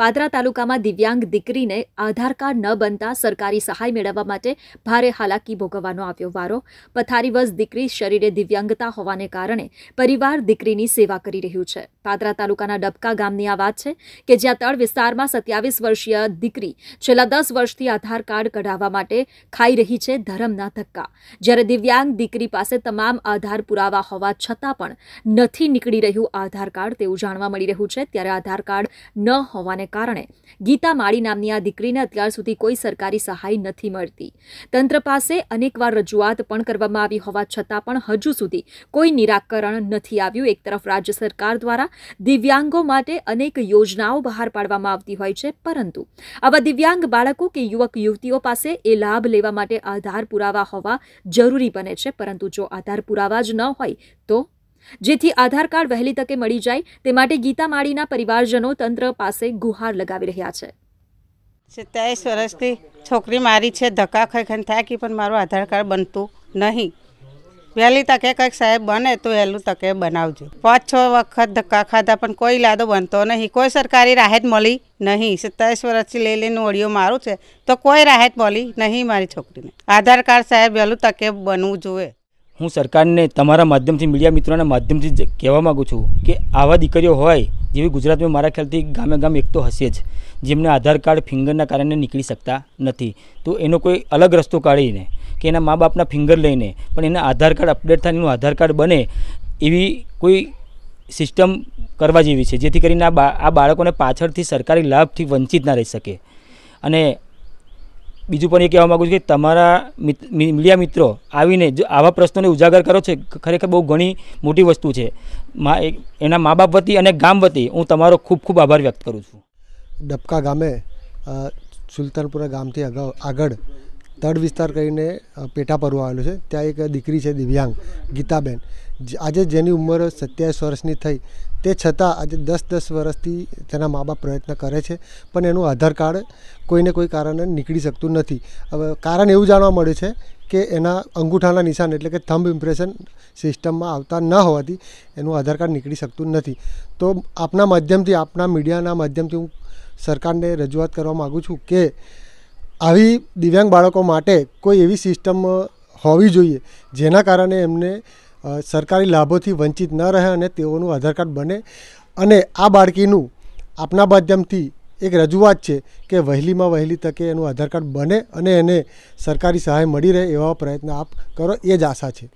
પાદરા તાલુકામાં દિવ્યાંગ દીકરીને આધાર કાર્ડ ન બનતા સરકારી સહાય મેળવવા માટે ભારે હાલાકી ભોગવવાનો આવ્યો વારો પથારીવશ દીકરી શરીરે દિવ્યાંગતા હોવાને કારણે પરિવાર દીકરીની સેવા કરી રહ્યું છે પાદરા તાલુકાના ડબકા ગામની આ વાત છે કે જ્યાં તળ વિસ્તારમાં સત્યાવીસ વર્ષીય દીકરી છેલ્લા દસ વર્ષથી આધાર કાર્ડ કઢાવવા માટે ખાઈ રહી છે ધરમના ધક્કા જ્યારે દિવ્યાંગ દીકરી પાસે તમામ આધાર પુરાવા હોવા છતાં પણ નથી નીકળી રહ્યું આધાર કાર્ડ તેવું જાણવા મળી રહ્યું છે ત્યારે આધાર કાર્ડ ન હોવાને કારણે ગીતા માળી નામની આ દીકરીને અત્યાર સુધી કોઈ સરકારી સહાય નથી મળતી તંત્ર પાસે અનેકવાર રજૂઆત પણ કરવામાં આવી હોવા છતાં પણ હજુ સુધી કોઈ નિરાકરણ નથી આવ્યું એક તરફ રાજ્ય સરકાર દ્વારા દિવ્યાંગો માટે અનેક યોજનાઓ બહાર પાડવામાં આવતી હોય છે પરંતુ આવા દિવ્યાંગ બાળકો કે યુવક યુવતીઓ પાસે એ લાભ લેવા માટે આધાર પુરાવા હોવા જરૂરી બને છે પરંતુ જો આધાર પુરાવા જ ન હોય તો જેથી આધાર કાર્ડ વહેલી તકે મળી જાય તે માટે ગીતા માળીના પરિવારજનો તંત્ર પાસે ગુહાર લગાવી રહ્યા છે સત્યાવીસ વર્ષથી છોકરી મારી છે ધક્કા ખાઈ ખાઈને થાય કે પણ મારું આધાર કાર્ડ બનતું નહીં વહેલી તકે કંઈક સાહેબ બને તો વહેલું તકે બનાવજો પાંચ છ વખત ધક્કા ખાધા પણ કોઈ લાદો બનતો નહીં કોઈ સરકારી રાહત મળી નહીં સત્તાવીસ વર્ષથી લઈ લઈને ઓડિયો મારું છે તો કોઈ રાહત મળી નહીં મારી છોકરીને આધાર કાર્ડ સાહેબ વહેલું તકે બનવું જોઈએ હું સરકારને તમારા માધ્યમથી મીડિયા મિત્રોના માધ્યમથી કહેવા માગું છું કે આવા દીકરીઓ હોય જેવી ગુજરાતમાં મારા ખ્યાલથી ગામે ગામ એક તો હશે જ જેમને આધાર કાર્ડ ફિંગરના કારણે નીકળી શકતા નથી તો એનો કોઈ અલગ રસ્તો કાઢીને કે એના મા બાપના ફિંગર લઈને પણ એના આધાર કાર્ડ અપડેટ થાય એનું આધાર કાર્ડ બને એવી કોઈ સિસ્ટમ કરવા જેવી છે જેથી કરીને આ બાળકોને પાછળથી સરકારી લાભથી વંચિત ના રહી શકે અને બીજું પણ એ કહેવા માગું છું કે તમારા મીડિયા મિત્રો આવીને જો આવા પ્રશ્નોને ઉજાગર કરો છે ખરેખર બહુ ઘણી મોટી વસ્તુ છે મા એના મા બાપ વતી અને ગામ વતી હું તમારો ખૂબ ખૂબ આભાર વ્યક્ત કરું છું ડબકા ગામે સુલતાનપુરા ગામથી અગાઉ આગળ તળ વિસ્તાર કરીને પેટા પર્વ આવેલું છે ત્યાં એક દીકરી છે દિવ્યાંગ ગીતાબેન આજે જેની ઉંમર સત્યાવીસ વર્ષની થઈ તે છતાં આજે દસ દસ વર્ષથી તેના મા બાપ પ્રયત્ન કરે છે પણ એનું આધાર કાર્ડ કોઈને કોઈ કારણે નીકળી શકતું નથી હવે કારણ એવું જાણવા મળ્યું છે કે એના અંગૂઠાના નિશાન એટલે કે થંબ ઇમ્પ્રેશન સિસ્ટમમાં આવતા ન હોવાથી એનું આધાર કાર્ડ નીકળી શકતું નથી તો આપના માધ્યમથી આપના મીડિયાના માધ્યમથી હું સરકારને રજૂઆત કરવા માગું છું કે આવી દિવ્યાંગ બાળકો માટે કોઈ એવી સિસ્ટમ હોવી જોઈએ જેના કારણે એમને સરકારી લાભોથી વંચિત ન રહે અને તેઓનું આધાર કાર્ડ બને અને આ બાળકીનું આપના માધ્યમથી એક રજૂઆત છે કે વહેલીમાં વહેલી તકે એનું આધાર કાર્ડ બને અને એને સરકારી સહાય મળી રહે એવા પ્રયત્ન આપ કરો એ જ આશા છે